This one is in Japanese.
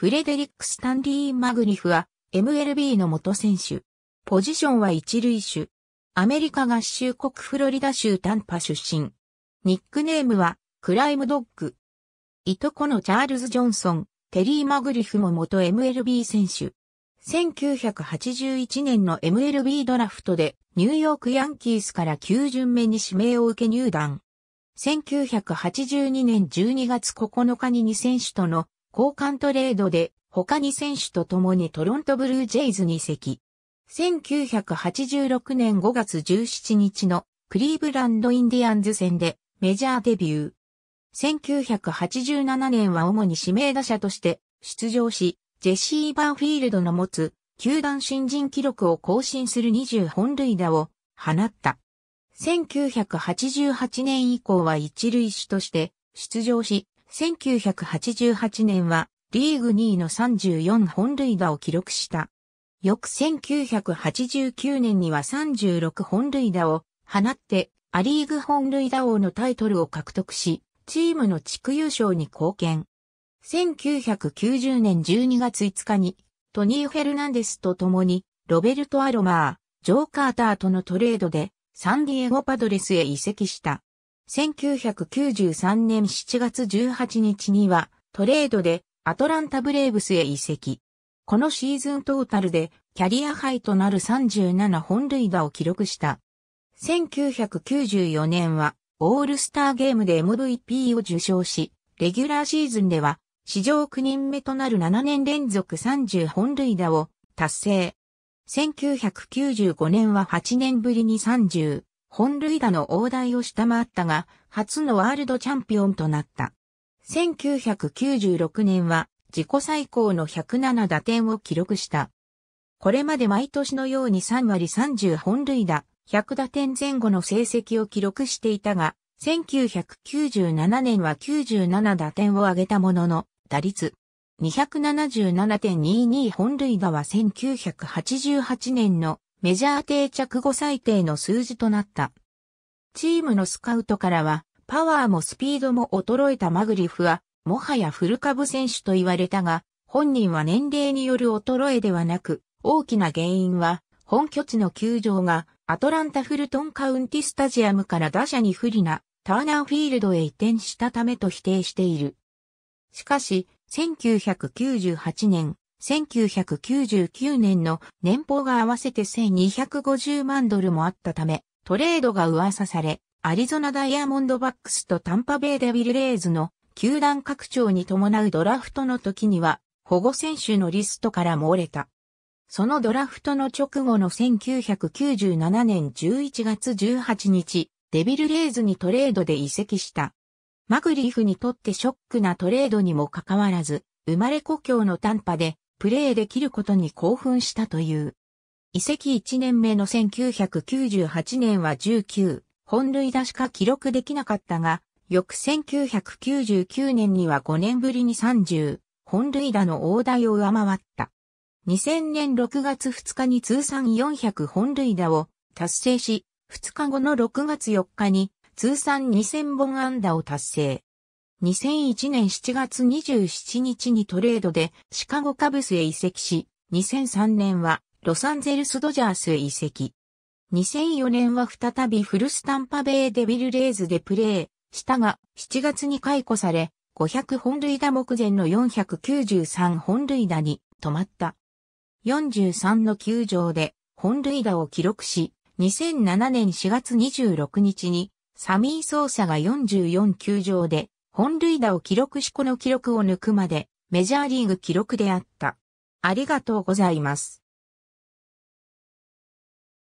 フレデリック・スタンリー・マグニフは MLB の元選手。ポジションは一塁手。アメリカ合衆国フロリダ州タンパ出身。ニックネームはクライムドッグ。いとこのチャールズ・ジョンソン、テリー・マグリフも元 MLB 選手。1981年の MLB ドラフトでニューヨークヤンキースから9巡目に指名を受け入団。1982年12月9日に2選手との交換トレードで他に選手と共にトロントブルージェイズに移籍。1986年5月17日のクリーブランドインディアンズ戦でメジャーデビュー。1987年は主に指名打者として出場し、ジェシー・バーフィールドの持つ球団新人記録を更新する20本塁打を放った。1988年以降は一塁手として出場し、1988年はリーグ2位の34本塁打を記録した。翌1989年には36本塁打を放ってアリーグ本塁打王のタイトルを獲得し、チームの地区優勝に貢献。1990年12月5日にトニー・フェルナンデスと共にロベルト・アロマー、ジョー・カーターとのトレードでサンディエゴ・パドレスへ移籍した。1993年7月18日にはトレードでアトランタブレーブスへ移籍。このシーズントータルでキャリアハイとなる37本塁打を記録した。1994年はオールスターゲームで MVP を受賞し、レギュラーシーズンでは史上9人目となる7年連続30本塁打を達成。1995年は8年ぶりに30本塁打の大台を下回ったが、初のワールドチャンピオンとなった。1996年は自己最高の107打点を記録した。これまで毎年のように3割30本塁打、100打点前後の成績を記録していたが、1997年は97打点を挙げたものの、打率277.22本塁打は1988年のメジャー定着後最低の数字となった。チームのスカウトからは、パワーもスピードも衰えたマグリフは、もはやフル株選手と言われたが、本人は年齢による衰えではなく、大きな原因は、本拠地の球場がアトランタ・フルトン・カウンティ・スタジアムから打者に不利なターナーフィールドへ移転したためと否定している。しかし、1998年、1999年の年俸が合わせて1250万ドルもあったため、トレードが噂され、アリゾナダイヤモンドバックスとタンパベイデビルレイズの球団拡張に伴うドラフトの時には保護選手のリストから漏れた。そのドラフトの直後の1997年11月18日、デビルレイズにトレードで移籍した。マグリーフにとってショックなトレードにもかかわらず、生まれ故郷のタンパでプレーできることに興奮したという。移籍1年目の1998年は19、本塁打しか記録できなかったが、翌1999年には5年ぶりに30、本塁打の大台を上回った。2000年6月2日に通算400本塁打を達成し、2日後の6月4日に通算2000本安打を達成。2001年7月27日にトレードでシカゴカブスへ移籍し、2003年はロサンゼルスドジャースへ移籍。2004年は再びフルスタンパベイデビルレーズでプレーしたが、7月に解雇され、500本塁打目前の493本塁打に止まった。43の球場で本塁打を記録し、2007年4月26日にサミー・ソーサが44球場で本塁打を記録しこの記録を抜くまでメジャーリーグ記録であった。ありがとうございます。